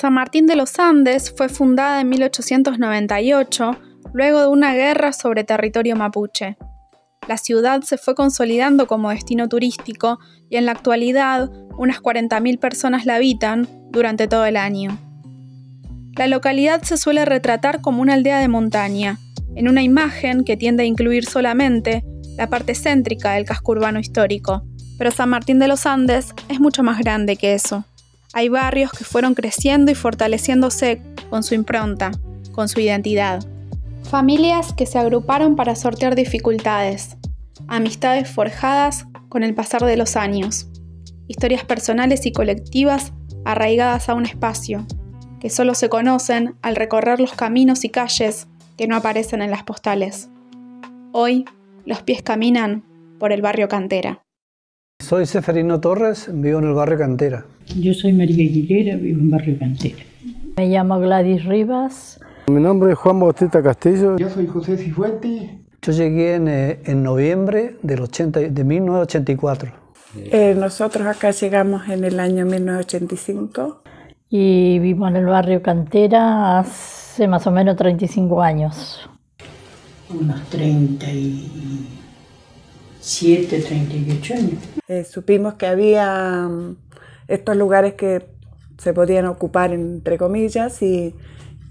San Martín de los Andes fue fundada en 1898, luego de una guerra sobre territorio mapuche. La ciudad se fue consolidando como destino turístico y en la actualidad unas 40.000 personas la habitan durante todo el año. La localidad se suele retratar como una aldea de montaña, en una imagen que tiende a incluir solamente la parte céntrica del casco urbano histórico, pero San Martín de los Andes es mucho más grande que eso. Hay barrios que fueron creciendo y fortaleciéndose con su impronta, con su identidad. Familias que se agruparon para sortear dificultades. Amistades forjadas con el pasar de los años. Historias personales y colectivas arraigadas a un espacio, que solo se conocen al recorrer los caminos y calles que no aparecen en las postales. Hoy, los pies caminan por el barrio Cantera. Soy Seferino Torres, vivo en el barrio Cantera. Yo soy María Aguilera, vivo en barrio Cantera. Me llamo Gladys Rivas. Mi nombre es Juan Bautista Castillo. Yo soy José Cifuetti. Yo llegué en, eh, en noviembre del 80, de 1984. Eh, nosotros acá llegamos en el año 1985. Y vivo en el barrio Cantera hace más o menos 35 años. Unos 30 37, 38 años. Eh, supimos que había mm, estos lugares que se podían ocupar, entre comillas, y,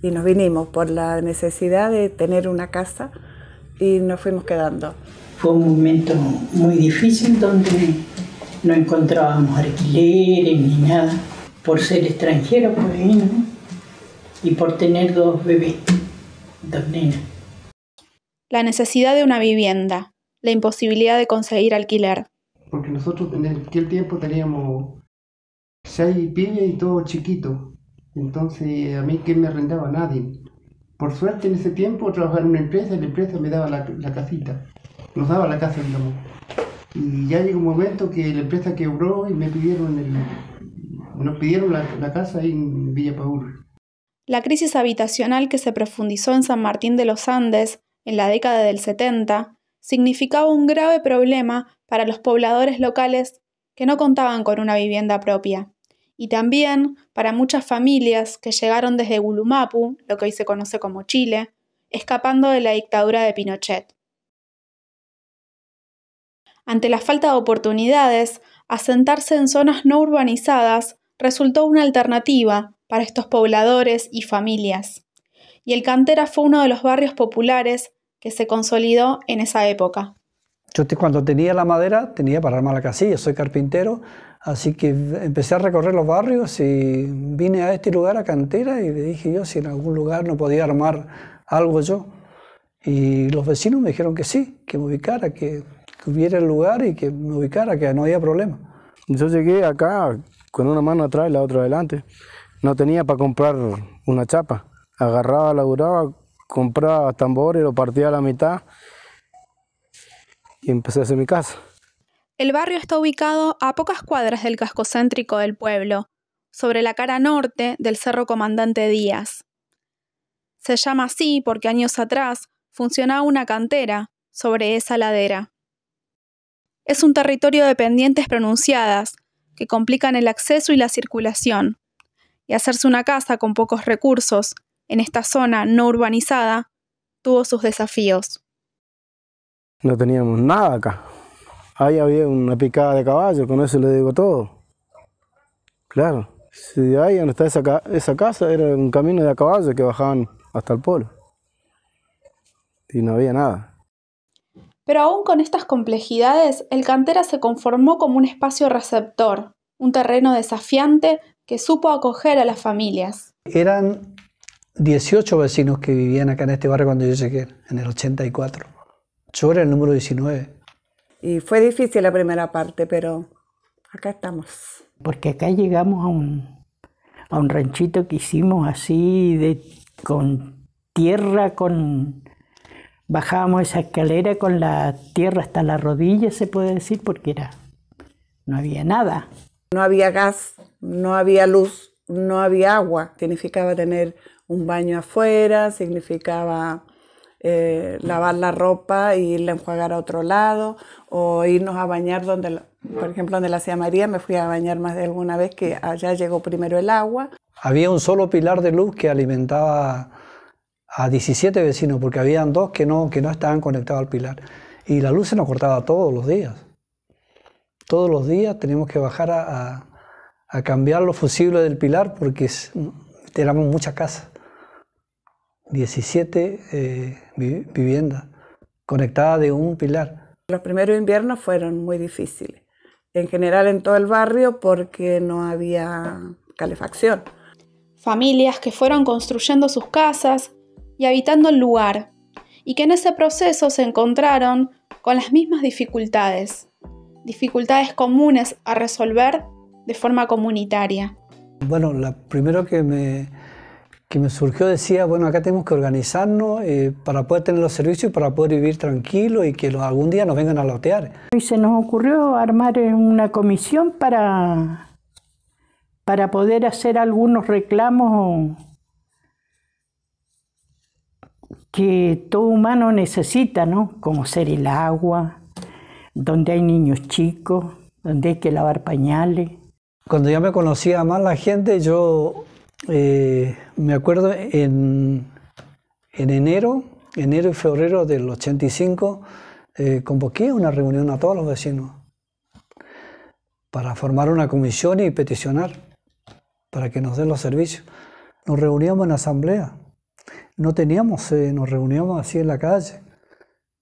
y nos vinimos por la necesidad de tener una casa y nos fuimos quedando. Fue un momento muy difícil donde no encontrábamos alquileres ni nada, por ser extranjero, por pues, ahí, ¿no? Y por tener dos bebés, dos nenas. La necesidad de una vivienda la imposibilidad de conseguir alquiler. Porque nosotros en aquel tiempo teníamos seis pibes y todo chiquito. Entonces a mí que me arrendaba nadie. Por suerte en ese tiempo trabajaba en una empresa y la empresa me daba la, casita. Nos daba la casa, digamos. Y ya llegó un momento que la empresa quebró y me pidieron nos pidieron la, casa ahí en Villa Paúl. La crisis habitacional que se profundizó en San Martín de los Andes en la década del 70 significaba un grave problema para los pobladores locales que no contaban con una vivienda propia, y también para muchas familias que llegaron desde Gulumapu, lo que hoy se conoce como Chile, escapando de la dictadura de Pinochet. Ante la falta de oportunidades, asentarse en zonas no urbanizadas resultó una alternativa para estos pobladores y familias, y el Cantera fue uno de los barrios populares que se consolidó en esa época. Yo cuando tenía la madera tenía para armar la casilla, soy carpintero, así que empecé a recorrer los barrios y vine a este lugar, a Cantera, y le dije yo si en algún lugar no podía armar algo yo. Y los vecinos me dijeron que sí, que me ubicara, que, que hubiera el lugar y que me ubicara, que no había problema. Yo llegué acá con una mano atrás y la otra adelante. No tenía para comprar una chapa. Agarraba, laburaba compraba y lo partía a la mitad y empecé a hacer mi casa. El barrio está ubicado a pocas cuadras del casco céntrico del pueblo, sobre la cara norte del Cerro Comandante Díaz. Se llama así porque años atrás funcionaba una cantera sobre esa ladera. Es un territorio de pendientes pronunciadas que complican el acceso y la circulación, y hacerse una casa con pocos recursos en esta zona no urbanizada tuvo sus desafíos. No teníamos nada acá. Ahí había una picada de caballo, con eso le digo todo. Claro, si de ahí donde está esa, casa era un camino de caballo que bajaban hasta el polo. Y no había nada. Pero aún con estas complejidades, el Cantera se conformó como un espacio receptor, un terreno desafiante que supo acoger a las familias. Eran 18 vecinos que vivían acá en este barrio cuando yo llegué, en el 84. Yo era el número 19. Y fue difícil la primera parte, pero acá estamos. Porque acá llegamos a un, a un ranchito que hicimos así, de, con tierra, con... Bajábamos esa escalera con la tierra hasta la rodilla, se puede decir, porque era no había nada. No había gas, no había luz, no había agua. Significaba tener un baño afuera, significaba eh, lavar la ropa e irla a enjuagar a otro lado, o irnos a bañar donde, por ejemplo, donde la sea María, me fui a bañar más de alguna vez que allá llegó primero el agua. Había un solo pilar de luz que alimentaba a 17 vecinos, porque habían dos que no, que no estaban conectados al pilar. Y la luz se nos cortaba todos los días. Todos los días teníamos que bajar a, cambiar los fusibles del pilar porque mm, éramos muchas casas. 17 eh, viviendas conectadas de un pilar. Los primeros inviernos fueron muy difíciles, en general en todo el barrio porque no había calefacción. Familias que fueron construyendo sus casas y habitando el lugar, y que en ese proceso se encontraron con las mismas dificultades, dificultades comunes a resolver de forma comunitaria. Bueno, la primero que me, que me surgió decía, bueno, acá tenemos que organizarnos eh, para poder tener los servicios, para poder vivir tranquilo y que algún día nos vengan a lotear. Y se nos ocurrió armar eh, una comisión para, para poder hacer algunos reclamos que todo humano necesita, ¿no? Como ser el agua, donde hay niños chicos, donde hay que lavar pañales. Cuando ya me conocía más la gente, yo eh, me acuerdo en, en, enero, enero y febrero del 85, eh, convoqué una reunión a todos los vecinos para formar una comisión y peticionar para que nos den los servicios. Nos reuníamos en asamblea, no teníamos, eh, nos reuníamos así en la calle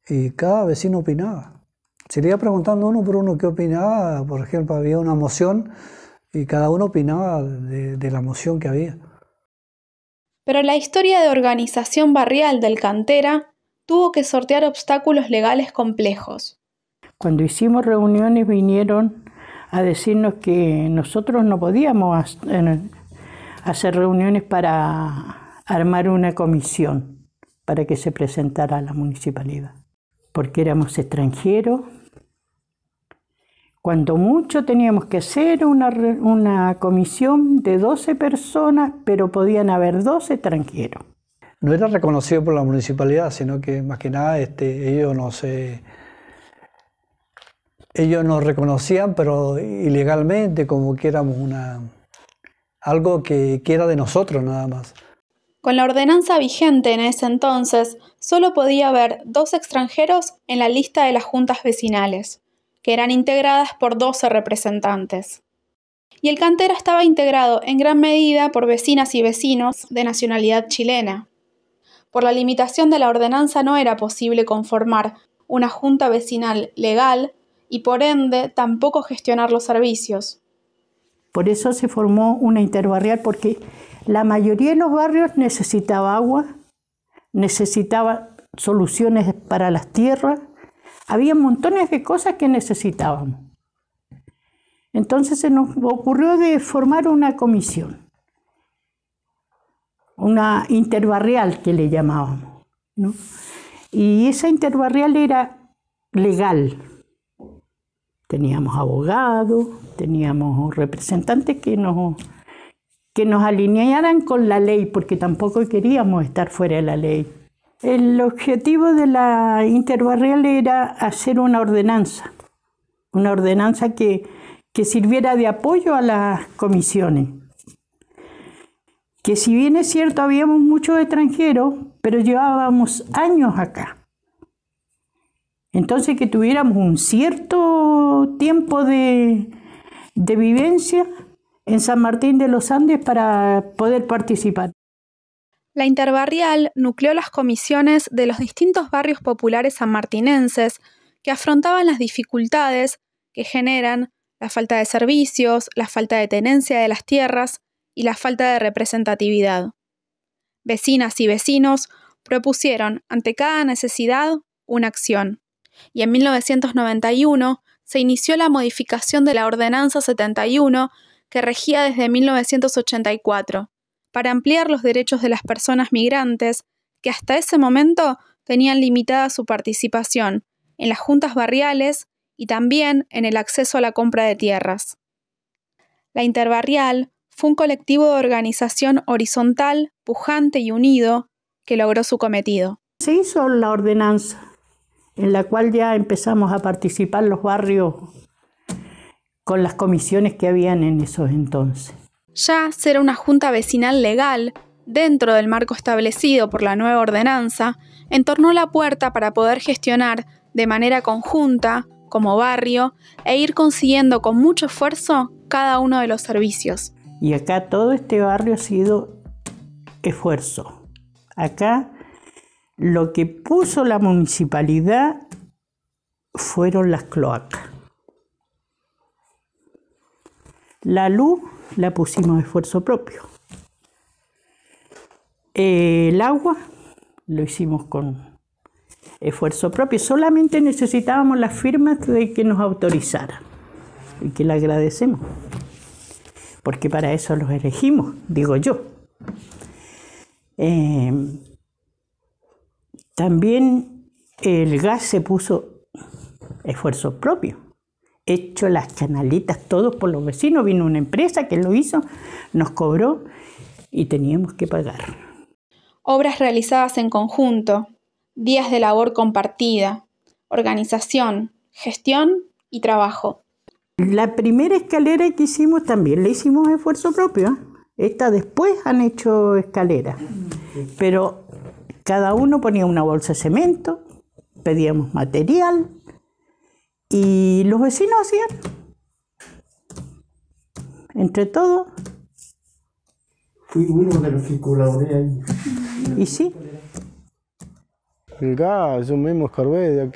y cada vecino opinaba. Se le iba preguntando uno por uno qué opinaba, por ejemplo, había una moción y cada uno opinaba de, la moción que había. Pero la historia de organización barrial del Cantera tuvo que sortear obstáculos legales complejos. Cuando hicimos reuniones vinieron a decirnos que nosotros no podíamos hacer reuniones para armar una comisión para que se presentara a la municipalidad, porque éramos extranjeros cuanto mucho teníamos que hacer una, comisión de 12 personas, pero podían haber 12 extranjeros. No era reconocido por la municipalidad, sino que más que nada este, ellos nos, ellos reconocían, pero ilegalmente, como que éramos una, algo que, que era de nosotros nada más. Con la ordenanza vigente en ese entonces, solo podía haber dos extranjeros en la lista de las juntas vecinales que eran integradas por 12 representantes. Y el cantera estaba integrado en gran medida por vecinas y vecinos de nacionalidad chilena. Por la limitación de la ordenanza no era posible conformar una junta vecinal legal y por ende tampoco gestionar los servicios. Por eso se formó una interbarrial porque la mayoría de los barrios necesitaba agua, necesitaba soluciones para las tierras, había montones de cosas que necesitábamos. Entonces se nos ocurrió de formar una comisión, una interbarrial que le llamábamos. Y esa interbarrial era legal. Teníamos abogados, teníamos representantes que nos, que nos alinearan con la ley, porque tampoco queríamos estar fuera de la ley. El objetivo de la interbarrial era hacer una ordenanza, una ordenanza que, que sirviera de apoyo a las comisiones. Que si bien es cierto, habíamos muchos extranjeros, pero llevábamos años acá. Entonces que tuviéramos un cierto tiempo de, de, vivencia en San Martín de los Andes para poder participar. La interbarrial nucleó las comisiones de los distintos barrios populares sanmartinenses que afrontaban las dificultades que generan la falta de servicios, la falta de tenencia de las tierras y la falta de representatividad. Vecinas y vecinos propusieron ante cada necesidad una acción, y en 1991 se inició la modificación de la Ordenanza 71 que regía desde 1984 para ampliar los derechos de las personas migrantes que hasta ese momento tenían limitada su participación en las juntas barriales y también en el acceso a la compra de tierras. La Interbarrial fue un colectivo de organización horizontal, pujante y unido que logró su cometido. Se hizo la ordenanza en la cual ya empezamos a participar los barrios con las comisiones que habían en esos entonces ya será una junta vecinal legal, dentro del marco establecido por la nueva ordenanza, entornó la puerta para poder gestionar de manera conjunta, como barrio, e ir consiguiendo con mucho esfuerzo cada uno de los servicios. Y acá todo este barrio ha sido esfuerzo. Acá lo que puso la municipalidad fueron las cloacas. La luz la pusimos esfuerzo propio. El agua lo hicimos con esfuerzo propio. Solamente necesitábamos las firmas de que nos autorizara y que le agradecemos, porque para eso los elegimos, digo yo. Eh, también el gas se puso esfuerzo propio hecho las canalitas todos por los vecinos. Vino una empresa que lo hizo, nos cobró y teníamos que pagar. Obras realizadas en conjunto, días de labor compartida, organización, gestión y trabajo. La primera escalera que hicimos también le hicimos esfuerzo propio. Esta después han hecho escaleras, pero cada uno ponía una bolsa de cemento, pedíamos material, y los vecinos hacían, entre todos. Fui uno de los que colaboré ahí. ¿Y sí? El gas, yo mismo escarbé,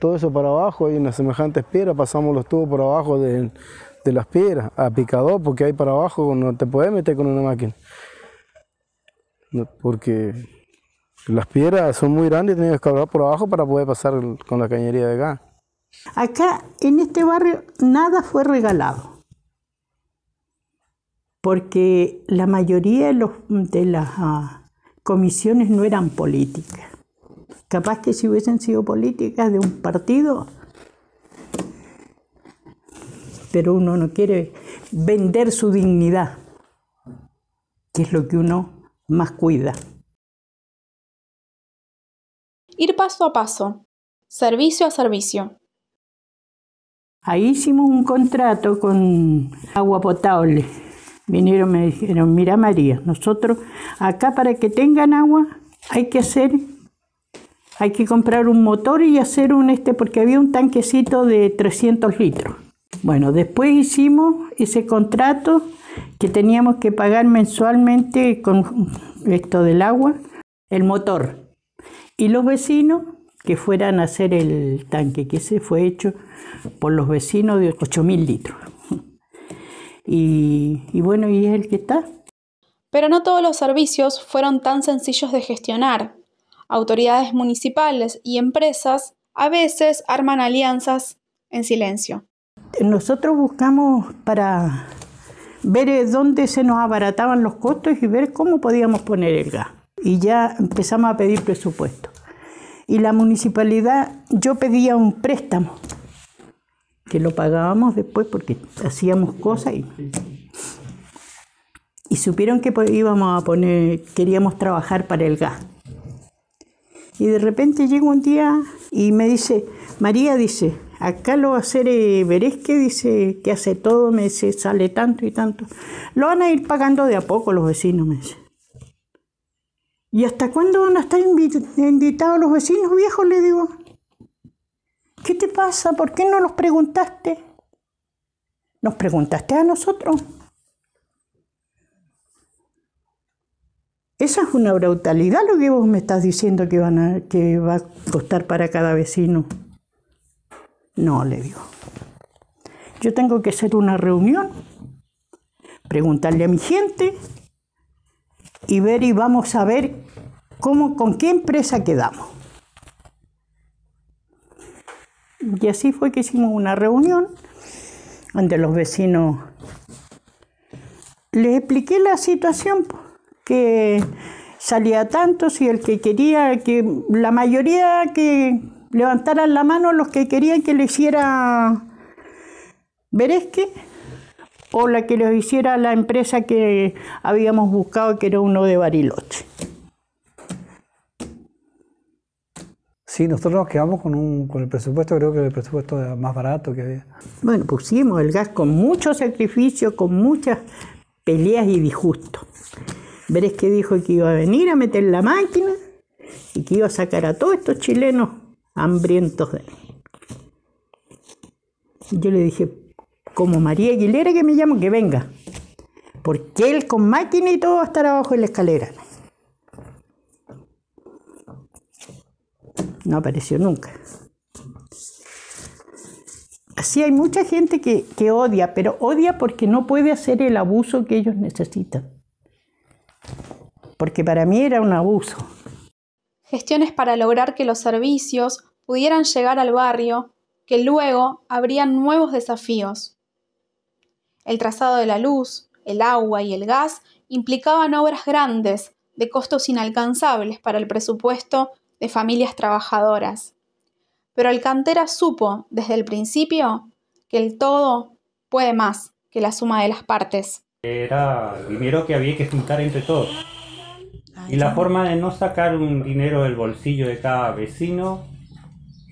todo eso para abajo, hay las semejantes piedras, pasamos los tubos por abajo de, las piedras, a picador, porque ahí para abajo, no te puedes meter con una máquina. porque las piedras son muy grandes y tenías que escarbar por abajo para poder pasar con la cañería de gas. Acá en este barrio nada fue regalado, porque la mayoría de, las ah, comisiones no eran políticas. Capaz que si hubiesen sido políticas de un partido, pero uno no quiere vender su dignidad, que es lo que uno más cuida. Ir paso a paso, servicio a servicio, Ahí hicimos un contrato con agua potable. Vinieron, me dijeron, mira María, nosotros acá para que tengan agua hay que hacer, hay que comprar un motor y hacer un este, porque había un tanquecito de 300 litros. Bueno, después hicimos ese contrato que teníamos que pagar mensualmente con esto del agua, el motor. Y los vecinos que fueran a hacer el tanque, que ese fue hecho por los vecinos de 8.000 litros. Y, bueno, y es el que está. Pero no todos los servicios fueron tan sencillos de gestionar. Autoridades municipales y empresas a veces arman alianzas en silencio. Nosotros buscamos para ver dónde se nos abarataban los costos y ver cómo podíamos poner el gas. Y ya empezamos a pedir presupuesto y la municipalidad, yo pedía un préstamo, que lo pagábamos después porque hacíamos cosas y, supieron que íbamos a poner, queríamos trabajar para el gas. Y de repente llega un día y me dice, María dice, acá lo va a hacer Verezque, eh, dice, que hace todo, me dice, sale tanto y tanto. Lo van a ir pagando de a poco los vecinos, me dice. ¿Y hasta cuándo van a estar invitados los vecinos viejos? Le digo. ¿Qué te pasa? ¿Por qué no nos preguntaste? Nos preguntaste a nosotros. Esa es una brutalidad lo que vos me estás diciendo que, van a, que va a costar para cada vecino. No, le digo. Yo tengo que hacer una reunión, preguntarle a mi gente y ver y vamos a ver cómo, con qué empresa quedamos. Y así fue que hicimos una reunión donde los vecinos. Les expliqué la situación, que salía tanto, si el que quería, que la mayoría que levantaran la mano los que querían que le hiciera veresque o la que los hiciera la empresa que habíamos buscado, que era uno de Bariloche. Sí, nosotros nos quedamos con, el presupuesto, creo que el presupuesto era más barato que había. Bueno, pusimos el gas con mucho sacrificio, con muchas peleas y disgustos. Verés que dijo que iba a venir a meter la máquina y que iba a sacar a todos estos chilenos hambrientos de él. Yo le dije, como María Aguilera que me llamo, que venga. Porque él con máquina y todo va a estar abajo en la escalera. No apareció nunca. Así hay mucha gente que, que odia, pero odia porque no puede hacer el abuso que ellos necesitan. Porque para mí era un abuso. Gestiones para lograr que los servicios pudieran llegar al barrio, que luego habrían nuevos desafíos. El trazado de la luz, el agua y el gas implicaban obras grandes, de costos inalcanzables para el presupuesto de familias trabajadoras. Pero Alcantera supo desde el principio que el todo puede más que la suma de las partes. Era dinero que había que juntar entre todos. Ah, y la forma de no sacar un dinero del bolsillo de cada vecino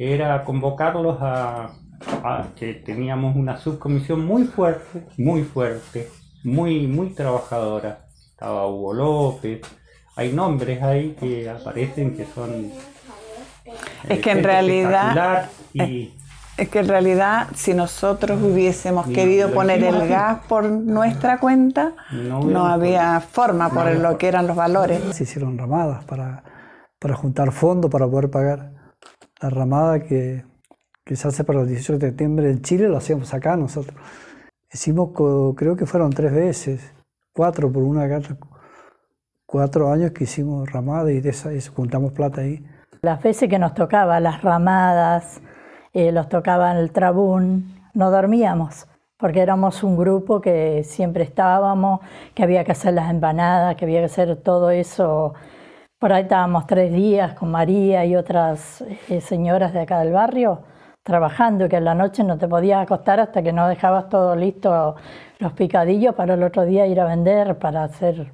era convocarlos a ah, que teníamos una subcomisión muy fuerte, muy fuerte, muy, muy trabajadora. Estaba Hugo López, hay nombres ahí que aparecen que son... Es que en eh, realidad... es que en realidad, si nosotros hubiésemos querido poner el gas por nuestra cuenta, no, había forma por lo que eran los valores. Se hicieron ramadas para, para juntar fondos para poder pagar. La ramada que que se hace para el 18 de septiembre en Chile, lo hacíamos acá nosotros. Hicimos, creo que fueron tres veces, cuatro por una gata, cuatro años que hicimos ramadas y de esa, juntamos plata ahí. Las veces que nos tocaba las ramadas, eh, los tocaban el trabún, no dormíamos, porque éramos un grupo que siempre estábamos, que había que hacer las empanadas, que había que hacer todo eso. Por ahí estábamos tres días con María y otras eh, señoras de acá del barrio trabajando, y que en la noche no te podías acostar hasta que no dejabas todo listo los picadillos para el otro día ir a vender, para hacer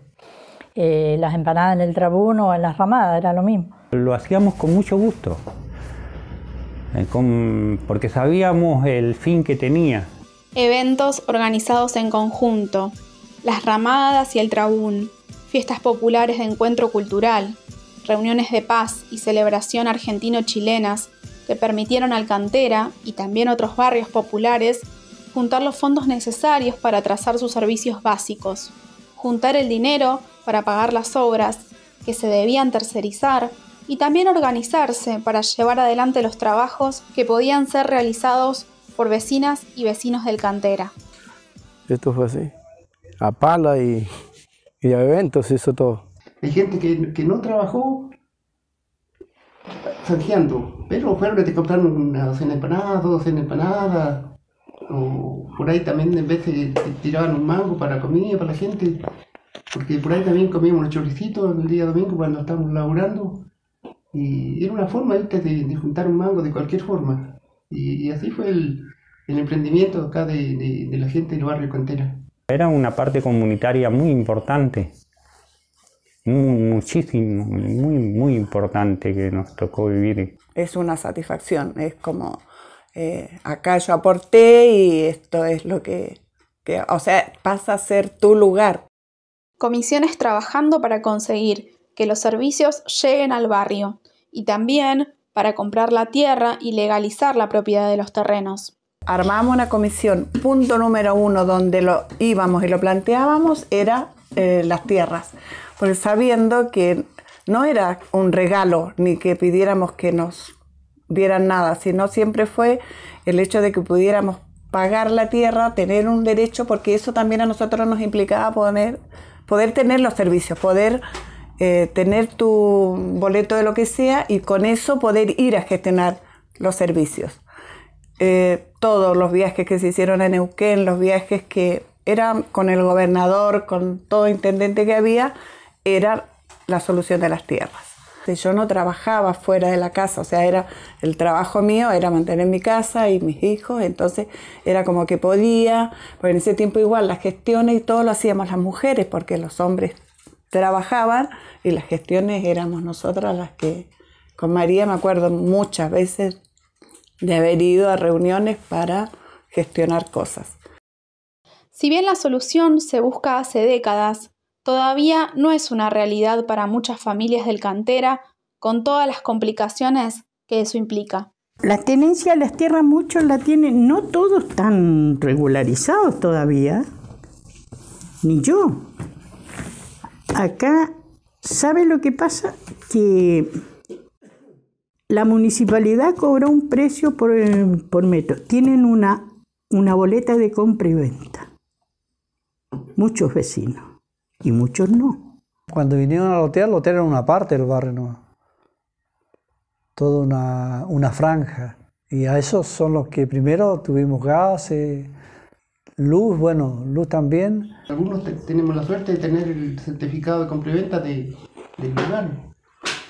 eh, las empanadas en el trabún o en las ramadas, era lo mismo. Lo hacíamos con mucho gusto, eh, porque sabíamos el fin que tenía. Eventos organizados en conjunto, las ramadas y el trabún, fiestas populares de encuentro cultural, reuniones de paz y celebración argentino-chilenas que permitieron al Cantera y también otros barrios populares juntar los fondos necesarios para trazar sus servicios básicos, juntar el dinero para pagar las obras que se debían tercerizar y también organizarse para llevar adelante los trabajos que podían ser realizados por vecinas y vecinos del Cantera. Esto fue así, a pala y, a eventos, eso todo. Hay gente que, que no trabajó Sanjeando. Pero fueron de comprar una docena de empanadas, dos docenas de empanadas. O por ahí también en vez de tiraban un mango para comida, para la gente. Porque por ahí también comíamos los choricitos el día domingo cuando estábamos laburando. Y era una forma De, de, juntar un mango de cualquier forma. Y, así fue el, el emprendimiento acá de, de, la gente del barrio Contera. Era una parte comunitaria muy importante muchísimo, muy, muy importante que nos tocó vivir. Es una satisfacción, es como eh, acá yo aporté y esto es lo que, o sea, pasa a ser tu lugar. Comisiones trabajando para conseguir que los servicios lleguen al barrio y también para comprar la tierra y legalizar la propiedad de los terrenos. Armamos una comisión, punto número uno donde lo íbamos y lo planteábamos era eh, las tierras pues sabiendo que no era un regalo ni que pidiéramos que nos dieran nada, sino siempre fue el hecho de que pudiéramos pagar la tierra, tener un derecho, porque eso también a nosotros nos implicaba poder, poder tener los servicios, poder eh, tener tu boleto de lo que sea y con eso poder ir a gestionar los servicios. Eh, todos los viajes que se hicieron en Neuquén, los viajes que eran con el gobernador, con todo intendente que había, era la solución de las tierras. Yo no trabajaba fuera de la casa, o sea, era el trabajo mío era mantener mi casa y mis hijos, entonces era como que podía, porque en ese tiempo igual las gestiones y todo lo hacíamos las mujeres, porque los hombres trabajaban y las gestiones éramos nosotras las que, con María me acuerdo muchas veces de haber ido a reuniones para gestionar cosas. Si bien la solución se busca hace décadas, todavía no es una realidad para muchas familias del Cantera, con todas las complicaciones que eso implica. La tenencia de las tierras muchos la tienen, no todos están regularizados todavía, ni yo. Acá, ¿sabe lo que pasa? Que la municipalidad cobra un precio por, metro. Tienen una, una boleta de compra y venta. Muchos vecinos y muchos no. Cuando vinieron a lotear, lotearon una parte del barrio nuevo, toda una, franja. Y a esos son los que primero tuvimos gas, luz, bueno, luz también. Algunos tenemos la suerte de tener el certificado de compraventa de, del lugar.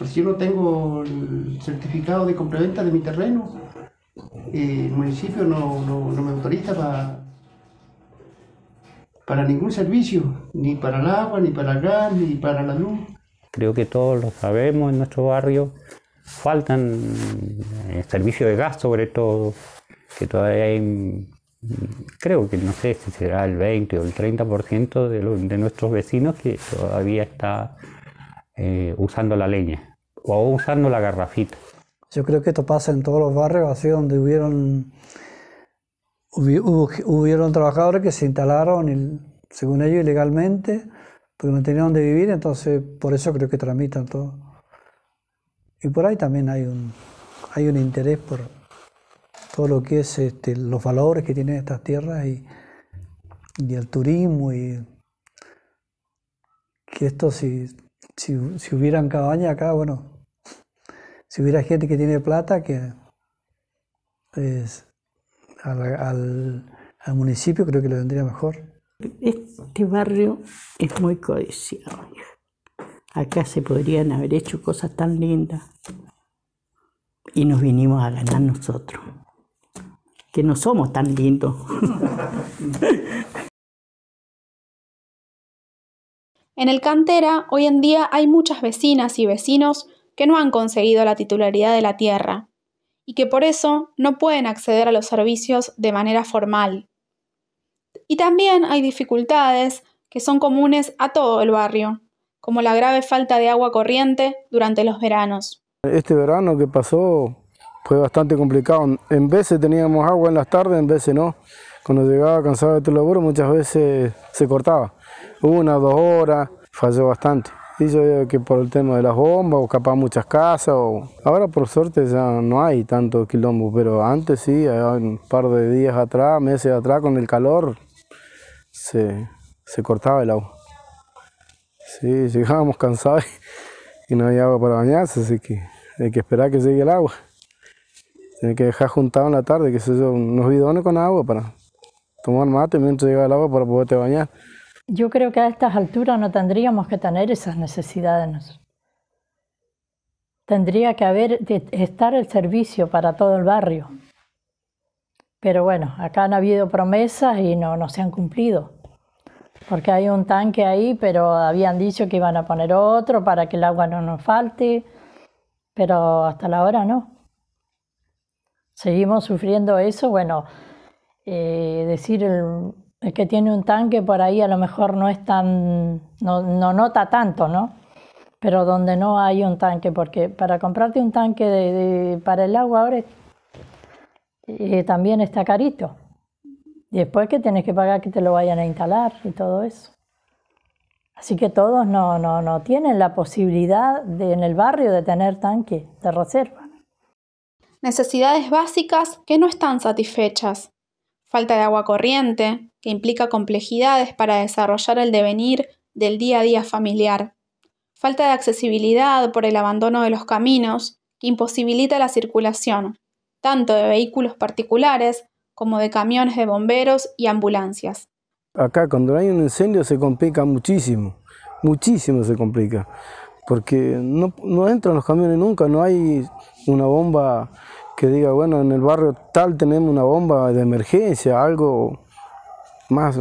si yo no tengo el certificado de compraventa de mi terreno, eh, el municipio no, no me autoriza para para ningún servicio, ni para el agua, ni para el gas, ni para la luz. Creo que todos lo sabemos en nuestro barrio. Faltan eh, servicios de gas, sobre todo, que todavía hay, mm, creo que no sé si será el 20 o el 30% de, de nuestros vecinos que todavía está eh, usando la leña o usando la garrafita. Yo creo que esto pasa en todos los barrios, así donde hubieron hubieron trabajadores que se instalaron, según ellos, ilegalmente, porque no tenían donde vivir, entonces por eso creo que tramitan todo. Y por ahí también hay un, hay un interés por todo lo que es este, los valores que tienen estas tierras y, el turismo y que esto si, si, si hubieran cabaña acá, bueno, si hubiera gente que tiene plata que es, al, municipio, creo que lo vendría mejor. Este barrio es muy codiciado. Acá se podrían haber hecho cosas tan lindas y nos vinimos a ganar nosotros, que no somos tan lindos. En el Cantera, hoy en día hay muchas vecinas y vecinos que no han conseguido la titularidad de la tierra, y que por eso no pueden acceder a los servicios de manera formal. Y también hay dificultades que son comunes a todo el barrio, como la grave falta de agua corriente durante los veranos. Este verano que pasó fue bastante complicado. En veces teníamos agua en las tardes, en veces no. Cuando llegaba cansado de tu este labor muchas veces se cortaba. Una, dos horas, falló bastante. Y yo que por el tema de las bombas, o capaz muchas casas, o... Ahora por suerte ya no hay tanto quilombo, pero antes sí, un par de días atrás, meses atrás, con el calor, se, cortaba el agua. Sí, llegábamos cansados y no había agua para bañarse, así que hay que esperar que llegue el agua. Tiene que dejar juntado en la tarde, que sé yo, unos bidones con agua para tomar mate mientras llega el agua para poderte bañar. Yo creo que a estas alturas no tendríamos que tener esas necesidades. Tendría que haber estar el servicio para todo el barrio. Pero bueno, acá han habido promesas y no, se han cumplido. Porque hay un tanque ahí, pero habían dicho que iban a poner otro para que el agua no nos falte. Pero hasta la hora no. Seguimos sufriendo eso. Bueno, eh, decir el, el que tiene un tanque por ahí a lo mejor no es tan, no, nota tanto, ¿no? Pero donde no hay un tanque, porque para comprarte un tanque para el agua ahora eh, también está carito. después que tienes que pagar que te lo vayan a instalar y todo eso. Así que todos no, no, no tienen la posibilidad de, en el barrio de tener tanque de reserva. Necesidades básicas que no están satisfechas falta de agua corriente, que implica complejidades para desarrollar el devenir del día a día familiar, falta de accesibilidad por el abandono de los caminos, que imposibilita la circulación, tanto de vehículos particulares como de camiones de bomberos y ambulancias. Acá cuando hay un incendio se complica muchísimo, muchísimo se complica, porque no, entran los camiones nunca, no hay una bomba que diga, bueno, en el barrio tal tenemos una bomba de emergencia, algo más,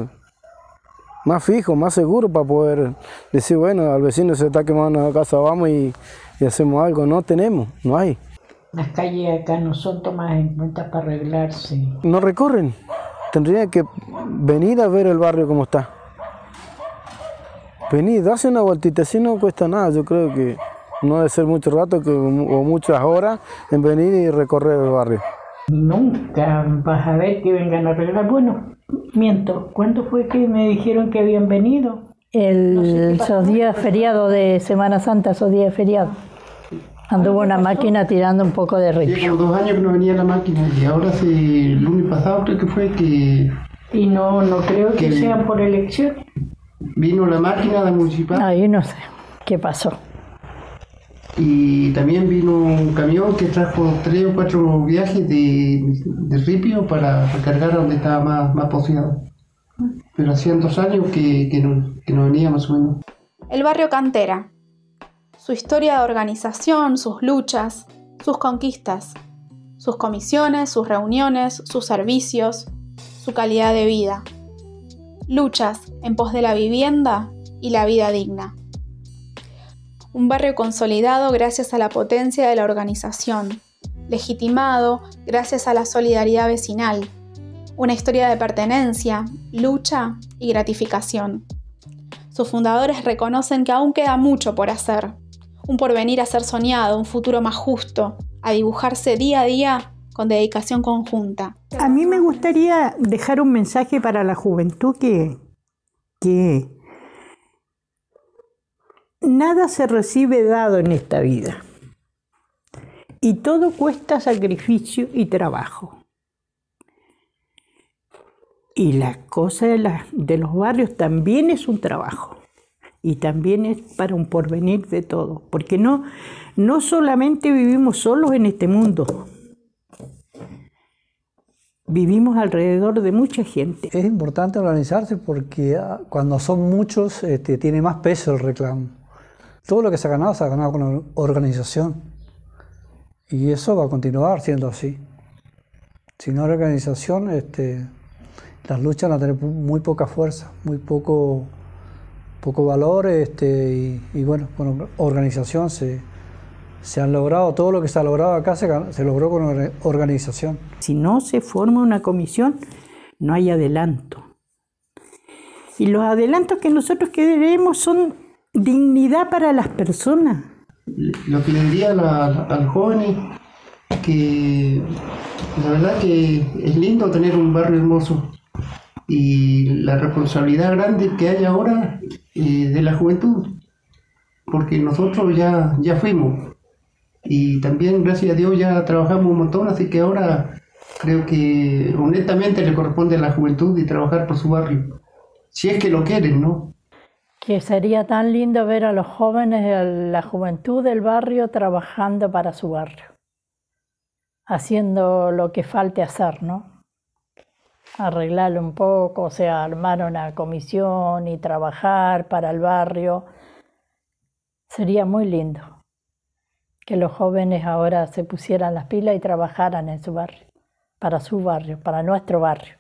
más fijo, más seguro para poder decir, bueno, al vecino se está quemando la casa, vamos y, hacemos algo. No tenemos, no hay. Las calles acá no son tomadas en cuenta para arreglarse. No recorren. Tendría que venir a ver el barrio como está. Venir, darse una vueltita, si no cuesta nada, yo creo que no de ser mucho rato que, o muchas horas en venir y recorrer el barrio. Nunca vas a ver que vengan a arreglar. Bueno, miento, ¿cuándo fue que me dijeron que habían venido? El, esos días feriados de Semana Santa, esos días feriados. Anduvo una máquina tirando un poco de ripio. Sí, dos años que no venía la máquina y ahora sí, el lunes pasado creo que fue que... Y no, no creo que, sea por elección. Vino la máquina de municipal. Ahí no sé qué pasó. Y también vino un camión que trajo tres o cuatro viajes de, ripio para recargar donde estaba más, poseado. Pero hacían dos años que, que, no, que no venía más o menos. El barrio Cantera. Su historia de organización, sus luchas, sus conquistas, sus comisiones, sus reuniones, sus servicios, su calidad de vida. Luchas en pos de la vivienda y la vida digna un barrio consolidado gracias a la potencia de la organización, legitimado gracias a la solidaridad vecinal, una historia de pertenencia, lucha y gratificación. Sus fundadores reconocen que aún queda mucho por hacer, un porvenir a ser soñado, un futuro más justo, a dibujarse día a día con dedicación conjunta. A mí me gustaría dejar un mensaje para la juventud que, que Nada se recibe dado en esta vida. Y todo cuesta sacrificio y trabajo. Y la cosa de, los barrios también es un trabajo y también es para un porvenir de todos, porque no, no solamente vivimos solos en este mundo, vivimos alrededor de mucha gente. Es importante organizarse porque ah, cuando son muchos este, tiene más peso el reclamo. Todo lo que se ha ganado se ha ganado con organización. Y eso va a continuar siendo así. Si Sin organización, este, las luchas van a tener muy poca fuerza, muy poco, poco valor. Este, y, bueno, con organización se, se han logrado, todo lo que se ha logrado acá se logró con organización. Si no se forma una comisión, no hay adelanto. Y los adelantos que nosotros queremos son dignidad para las personas. Lo que le diría al, joven es que la verdad que es lindo tener un barrio hermoso y la responsabilidad grande que hay ahora eh, de la juventud, porque nosotros ya, ya fuimos y también gracias a Dios ya trabajamos un montón, así que ahora creo que honestamente le corresponde a la juventud y trabajar por su barrio, si es que lo quieren, ¿no? que sería tan lindo ver a los jóvenes, a la juventud del barrio trabajando para su barrio, haciendo lo que falte hacer, ¿no? Arreglarlo un poco, o sea, armar una comisión y trabajar para el barrio. Sería muy lindo que los jóvenes ahora se pusieran las pilas y trabajaran en su barrio, para su barrio, para nuestro barrio.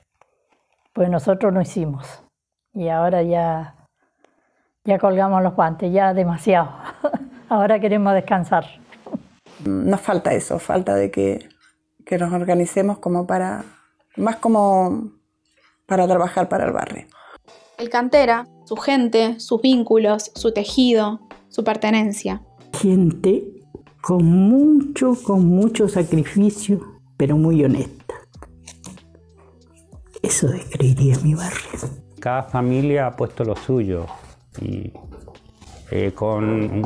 Pues nosotros no hicimos. Y ahora ya ya colgamos los guantes, ya demasiado. Ahora queremos descansar. Nos falta eso, falta de que, nos organicemos como para, más como para trabajar para el barrio. El cantera, su gente, sus vínculos, su tejido, su pertenencia. Gente con mucho, con mucho sacrificio, pero muy honesta. Eso describiría mi barrio. Cada familia ha puesto lo suyo, y eh, con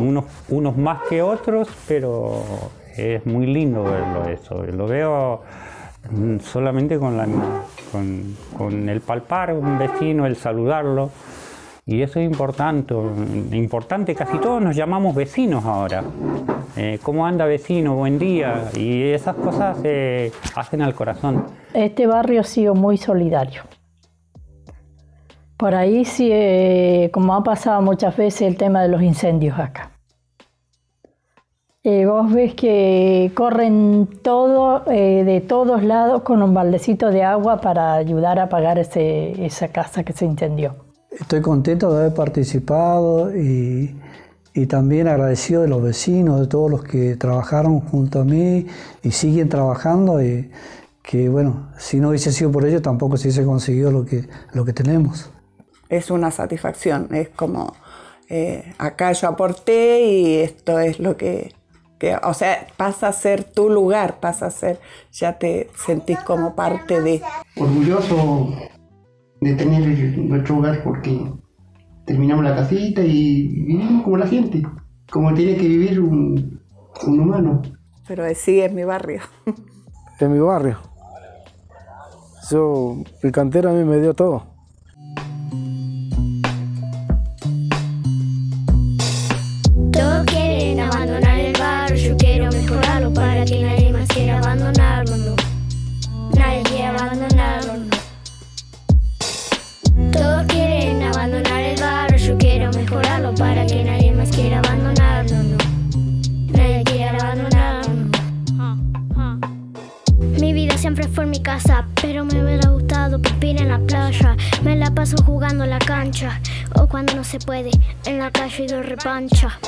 unos, más que otros, pero es muy lindo verlo eso. Lo veo mm, solamente con, el palpar un vecino, el saludarlo. Y eso es importante, importante, casi todos nos llamamos vecinos ahora. Eh, ¿Cómo anda vecino? Buen día. Y esas cosas eh, hacen al corazón. Este barrio ha sido muy solidario. Por ahí sí, eh, como ha pasado muchas veces el tema de los incendios acá. Eh, vos ves que corren todo, eh, de todos lados con un baldecito de agua para ayudar a apagar esa casa que se incendió. Estoy contento de haber participado y, también agradecido de los vecinos, de todos los que trabajaron junto a mí y siguen trabajando. Y, que bueno, si no hubiese sido por ellos tampoco se hubiese conseguido lo que, lo que tenemos es una satisfacción, es como eh, acá yo aporté y esto es lo que, o sea, pasa a ser tu lugar, pasa a ser, ya te sentís como parte de... Orgulloso de tener nuestro hogar porque terminamos la casita y vivimos como la gente, como tiene que vivir un, humano. Pero sí, es mi barrio. Es mi barrio. Yo, el cantero a mí me dio todo Todos quieren abandonar el barrio, yo quiero mejorarlo para que nadie más quiera abandonarlo. No. Nadie quiere abandonarlo. Todos quieren abandonar el barrio, yo quiero mejorarlo para que nadie más quiera abandonarlo. No. Nadie quiere abandonarlo. Mi vida siempre fue en mi casa, pero me hubiera gustado pipir en la playa. Me la paso jugando en la cancha o cuando no se puede, en la calle yo repancha.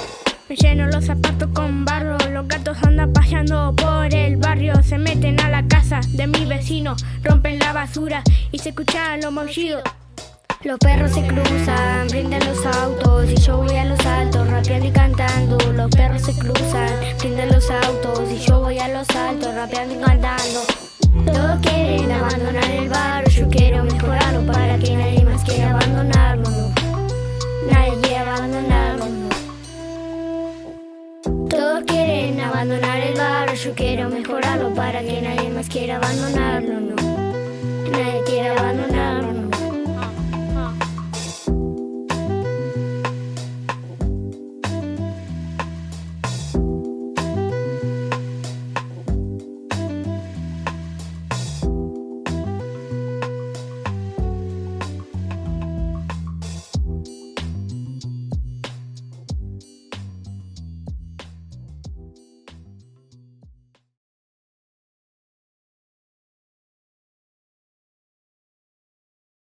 Me lleno los zapatos con barro, los gatos andan paseando por el barrio, se meten a la casa de mi vecino, rompen la basura y se escuchan los maullidos. Los perros se cruzan, brindan los autos y yo voy a los altos, rapeando y cantando. Los perros se cruzan, brindan los autos y yo voy a los altos, rapeando y cantando. Todos quieren abandonar el barrio, yo quiero mejorarlo para que nadie más quiera abandonarlo nadie quiere abandonarlo, Todos quieren abandonar el barrio, yo quiero mejorarlo para que nadie más quiera abandonarlo, no. Nadie quiere abandonarlo, no.